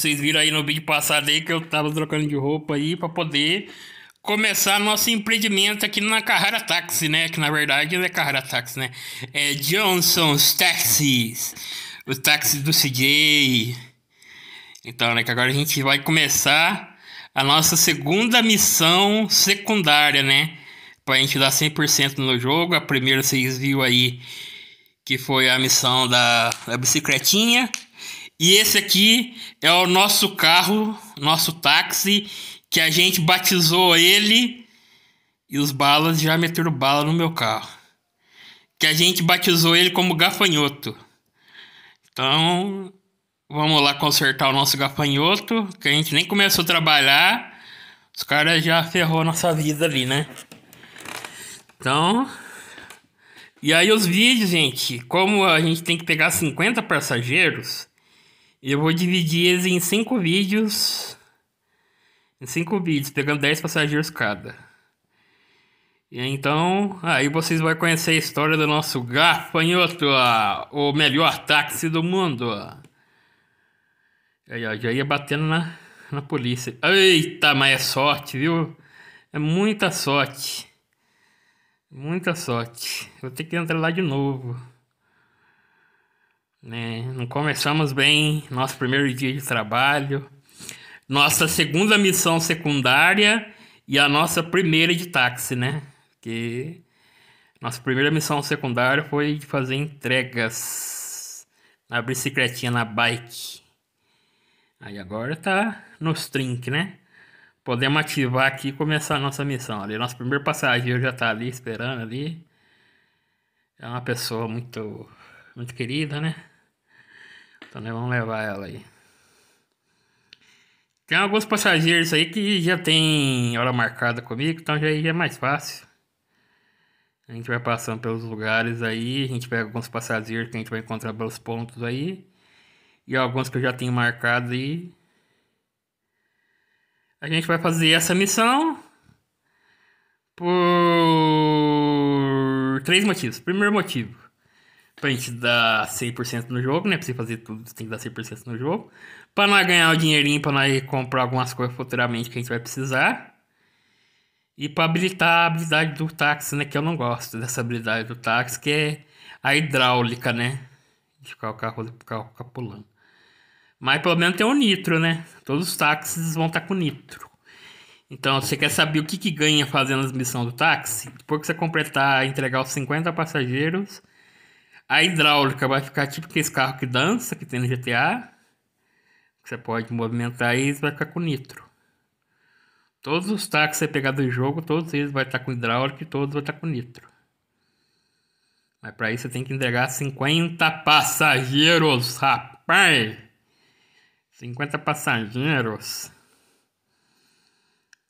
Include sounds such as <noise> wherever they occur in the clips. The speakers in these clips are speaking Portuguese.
Vocês viram aí no vídeo passado aí que eu tava trocando de roupa aí para poder começar nosso empreendimento aqui na Carrara Taxi, né? Que na verdade não é Carrara Taxi, né? É Johnson's Taxis, o táxi do CJ. Então, né? Que agora a gente vai começar a nossa segunda missão secundária, né? Pra gente dar 100% no jogo. A primeira vocês viram aí que foi a missão da, da bicicletinha. E esse aqui é o nosso carro, nosso táxi, que a gente batizou ele e os balas já meteram bala no meu carro. Que a gente batizou ele como gafanhoto. Então, vamos lá consertar o nosso gafanhoto, que a gente nem começou a trabalhar. Os caras já ferrou nossa vida ali, né? Então, e aí os vídeos, gente, como a gente tem que pegar 50 passageiros, eu vou dividir eles em cinco vídeos. Em cinco vídeos, pegando 10 passageiros cada. E então, aí vocês vão conhecer a história do nosso gafanhoto, o melhor táxi do mundo. Aí, ó, já ia batendo na, na polícia. Eita, mas é sorte, viu? É muita sorte. Muita sorte. Vou ter que entrar lá de novo. Né? Não começamos bem nosso primeiro dia de trabalho, nossa segunda missão secundária e a nossa primeira de táxi, né? Que nossa primeira missão secundária foi de fazer entregas na bicicletinha, na bike. Aí agora tá nos string né? Podemos ativar aqui e começar a nossa missão. Ali, nosso primeiro passageiro já tá ali esperando ali. É uma pessoa muito, muito querida, né? Então né, vamos levar ela aí. Tem alguns passageiros aí que já tem hora marcada comigo, então já, já é mais fácil. A gente vai passando pelos lugares aí, a gente pega alguns passageiros que a gente vai encontrar pelos pontos aí. E alguns que eu já tenho marcado aí. A gente vai fazer essa missão por três motivos. Primeiro motivo pra gente dar 100% no jogo, né? Pra você fazer tudo, você tem que dar 100% no jogo. Pra nós ganhar o dinheirinho, pra nós comprar algumas coisas futuramente que a gente vai precisar. E pra habilitar a habilidade do táxi, né? Que eu não gosto dessa habilidade do táxi, que é a hidráulica, né? De ficar o carro, o carro ficar pulando. Mas pelo menos tem o nitro, né? Todos os táxis vão estar tá com nitro. Então, você quer saber o que, que ganha fazendo as missões do táxi? Depois que você completar, entregar os 50 passageiros, a hidráulica vai ficar tipo aqueles carro que dança, que tem no GTA. Você pode movimentar eles e vai ficar com nitro. Todos os táxis que você pegar do jogo, todos eles vai estar com hidráulica e todos vão estar com nitro. Mas para isso você tem que entregar 50 passageiros, rapaz! 50 passageiros.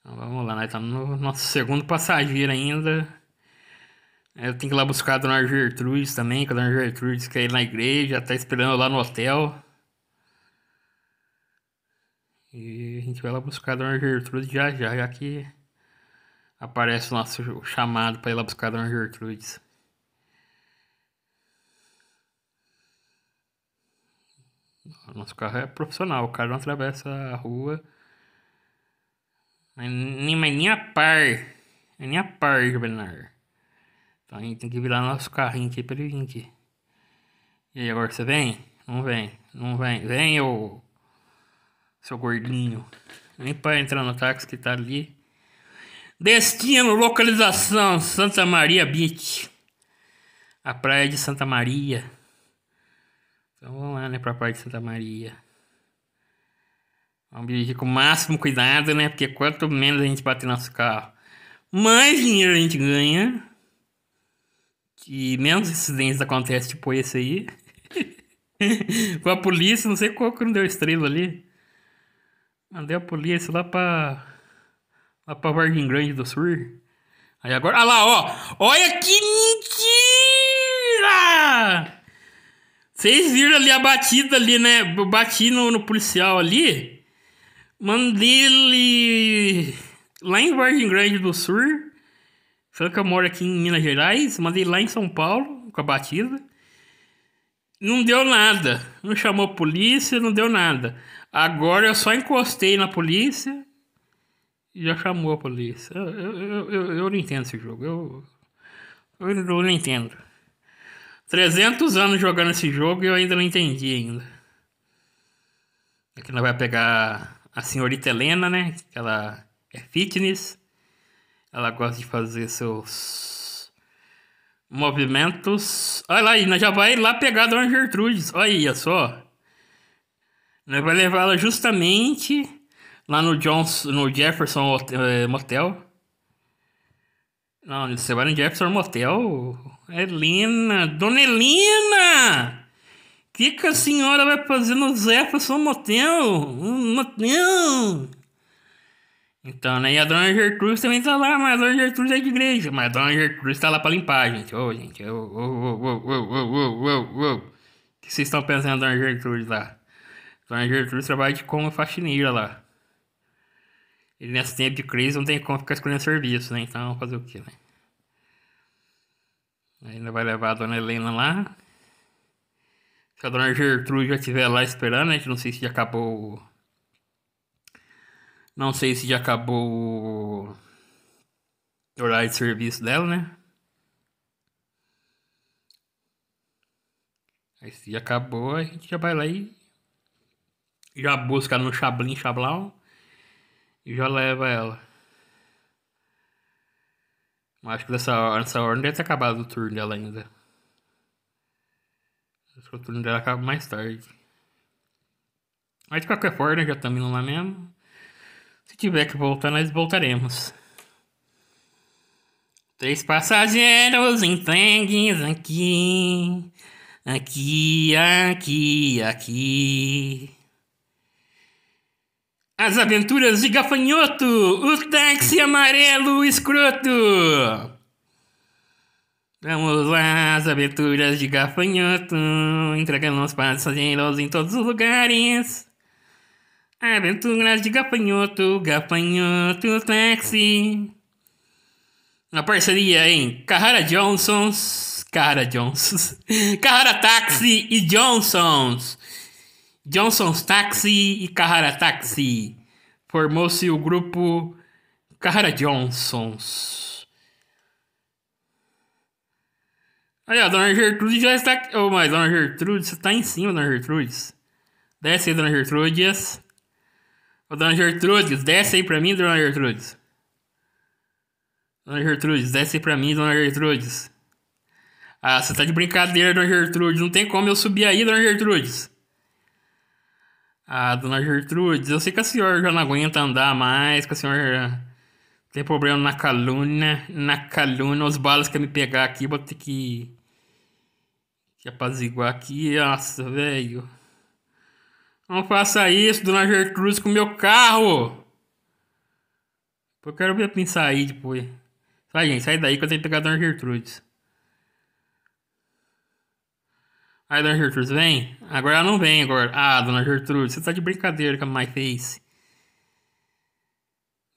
Então, vamos lá, nós estamos no nosso segundo passageiro ainda. É, eu tenho que ir lá buscar a dona Gertrudes também, que a dona Gertrudes quer ir na igreja, tá esperando lá no hotel. E a gente vai lá buscar a dona Gertrudes já já, já que aparece o nosso chamado para ir lá buscar a dona Gertrudes. Nosso carro é profissional, o cara não atravessa a rua. Nem, nem, nem a par. Nem a par, Juvenal. Então a gente tem que virar nosso carrinho aqui pra ele vir aqui. E aí, agora você vem? Não vem, não vem. Vem, ô seu gordinho. Vem pra entrar no táxi que tá ali. Destino, localização, Santa Maria Beach. A praia de Santa Maria. Então vamos lá, né, pra praia de Santa Maria. Vamos dirigir com o máximo cuidado, né? Porque quanto menos a gente bater nosso carro, mais dinheiro a gente ganha que menos incidentes acontecem, tipo esse aí. com <laughs> a polícia, não sei qual que não deu estrela ali. Mandei a polícia lá pra. lá pra Vargem Grande do Sur. Aí agora. Ah lá, ó! Olha que mentira! Vocês viram ali a batida ali, né? bati no, no policial ali. Mandei ele. lá em Vargem Grande do Sul só que eu moro aqui em Minas Gerais, mandei lá em São Paulo com a batida. Não deu nada. Não chamou polícia, não deu nada. Agora eu só encostei na polícia e já chamou a polícia. Eu, eu, eu, eu não entendo esse jogo. Eu, eu não entendo. 300 anos jogando esse jogo e eu ainda não entendi ainda. Aqui nós vai pegar a senhorita Helena, né? Ela é fitness. Ela gosta de fazer seus movimentos. Olha lá, Ina já vai lá pegar a Dona Gertrudes. Olha só. Nós vai levar ela justamente lá no Jones no Jefferson eh, Motel. Não, você vai no Jefferson Motel. Helena, Dona Helena! O que, que a senhora vai fazer no Jefferson Motel? Motel! Então, né? E a dona Gertrudes também tá lá, mas a dona Gertrudes é de igreja. Mas a dona Gertrudes tá lá pra limpar, gente. Ô, oh, gente, ô, ô, ô, ô, ô, ô, ô, O que vocês estão pensando dona Gertrudes lá? A dona Gertrudes trabalha de como faxineira lá. ele nesse tempo de crise não tem como ficar escolhendo serviço, né? Então, fazer o quê, né? Ainda vai levar a dona Helena lá. Se a dona Gertrude já estiver lá esperando, a gente não sei se já acabou não sei se já acabou o horário de serviço dela, né? Aí se já acabou, a gente já vai lá e já busca no Chablin, chablão e já leva ela. Acho que nessa hora, nessa hora não deve ter acabado o turno dela ainda. Acho que o turno dela acaba mais tarde. Mas de qualquer forma, já estamos indo lá mesmo. Se tiver que voltar, nós voltaremos. Três passageiros entregues aqui, aqui, aqui, aqui. As aventuras de Gafanhoto, o táxi amarelo escroto. Vamos lá, as aventuras de Gafanhoto, entregando os passageiros em todos os lugares. Aventuras é de Gafanhoto, Gafanhoto Taxi. Na parceria em Carrara Johnsons, Carrara Johnsons, <laughs> Carrara Taxi e Johnsons. Johnsons Taxi e Carrara Taxi. Formou-se o grupo Carrara Johnsons. Aí, a Dona Gertrude já está aqui. Oh, mas Dona Gertrude, você está em cima, Dona Gertrude. Desce aí, Dona Gertrudes. Ô, dona Gertrudes, desce aí pra mim, dona Gertrudes. Dona Gertrudes, desce aí pra mim, dona Gertrudes. Ah, você tá de brincadeira, dona Gertrudes. Não tem como eu subir aí, dona Gertrudes. Ah, dona Gertrudes, eu sei que a senhora já não aguenta andar mais, que a senhora tem problema na calúnia, na calúnia. Os balas que me pegar aqui, vou ter que, que apaziguar aqui. Nossa, velho. Não faça isso, dona Gertrudes, com meu carro! Eu quero ver pensar aí depois. Sai, gente, sai daí que eu tenho que pegar a dona Gertrudes. Aí, dona Gertrudes, vem? Agora ela não vem agora. Ah, dona Gertrudes, você tá de brincadeira com a My Face.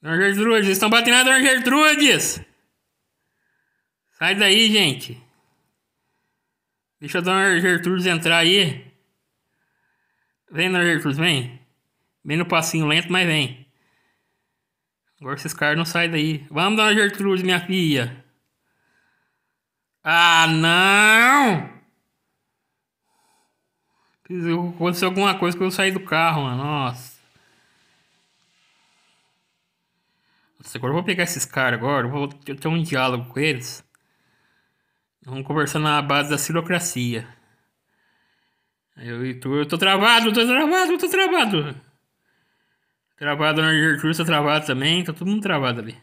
Dona Gertrudes, vocês estão batendo na dona Gertrudes! Sai daí, gente. Deixa a dona Gertrudes entrar aí. Vem, Nerfus, vem. Vem no passinho lento, mas vem. Agora esses caras não saem daí. Vamos, dona Gertrude, minha filha. Ah, não! Aconteceu alguma coisa que eu saí do carro, mano. Nossa. Nossa agora eu vou pegar esses caras agora. Eu vou ter um diálogo com eles. Vamos conversar na base da cirocracia. Eu, Heitor, eu tô travado, tô travado, tô travado. Travado na Gertrude, tô travado também, tá todo mundo travado ali.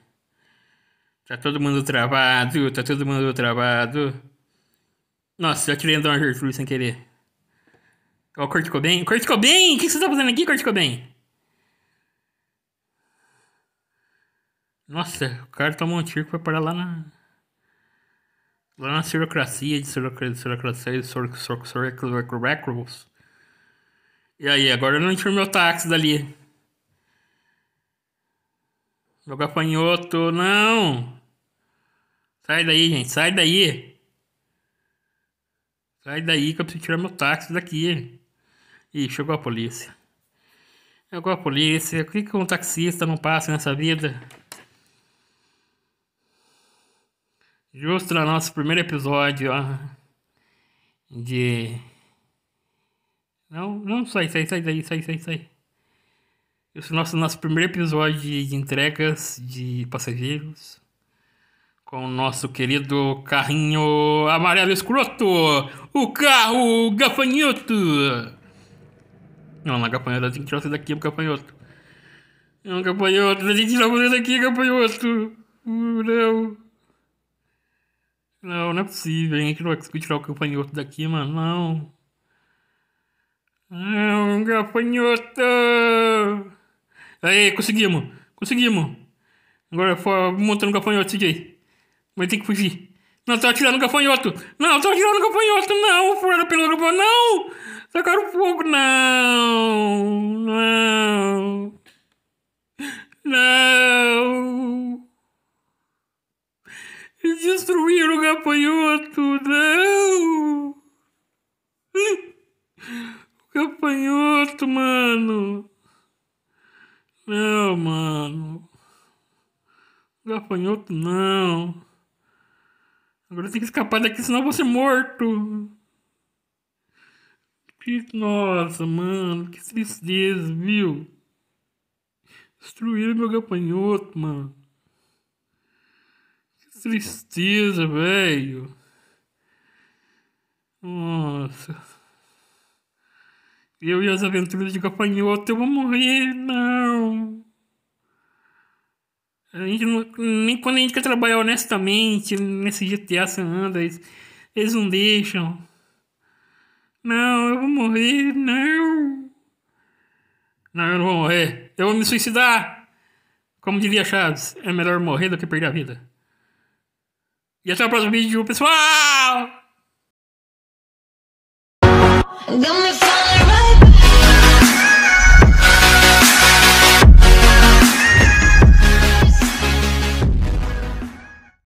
Tá todo mundo travado, tá todo mundo travado. Nossa, já tirei a Dona Gertrude sem querer. Ó, o Kurt bem Kurt bem o que você tá fazendo aqui, Kurt bem Nossa, o cara tomou um tiro que vai parar lá na lá na cirocracia de cirocracia de cirocracia E aí, agora eu não tiro meu táxi dali. Meu gafanhoto, não! Sai daí, gente, sai daí! Sai daí que eu preciso tirar meu táxi daqui. Ih, chegou a polícia. Chegou a polícia. Por que, que um taxista não passa nessa vida? Justo no nosso primeiro episódio ó, de. Não, não, sai, sai, sai daí, sai, sai, sai. Esse é nosso, nosso primeiro episódio de entregas de passageiros com o nosso querido carrinho amarelo escroto, o carro gafanhoto. Não, na gafanhoto, a gente tirar isso daqui, o gafanhoto. Não, gafanhoto, a gente tirar você daqui, gafanhoto. Uh, não. Não, não é possível. gente não vai conseguir tirar o campanhoto daqui, mano. Não. Não, gafanhoto! Aí, conseguimos! Conseguimos! Agora foi montando o gafanhoto, CJ. mas tem que fugir. Não, tá atirando o gafanhoto! Não, tá atirando o gafanhoto! Não, furando pelo gafanhoto! Não! Sacaram fogo! Não! Não! Não! Eles destruíram o gafanhoto, não! O gafanhoto, mano! Não, mano. O gafanhoto, não. Agora tem que escapar daqui, senão eu vou ser morto. nossa, mano, que tristeza, viu? Destruíram meu gafanhoto, mano tristeza, velho. Nossa. Eu e as aventuras de gafanhoto, eu vou morrer, não. A gente não, nem quando a gente quer trabalhar honestamente nesse GTA San Andreas, eles não deixam. Não, eu vou morrer, não. Não, eu não vou morrer. Eu vou me suicidar. Como diria Chaves, é melhor morrer do que perder a vida. E até o próximo vídeo, pessoal!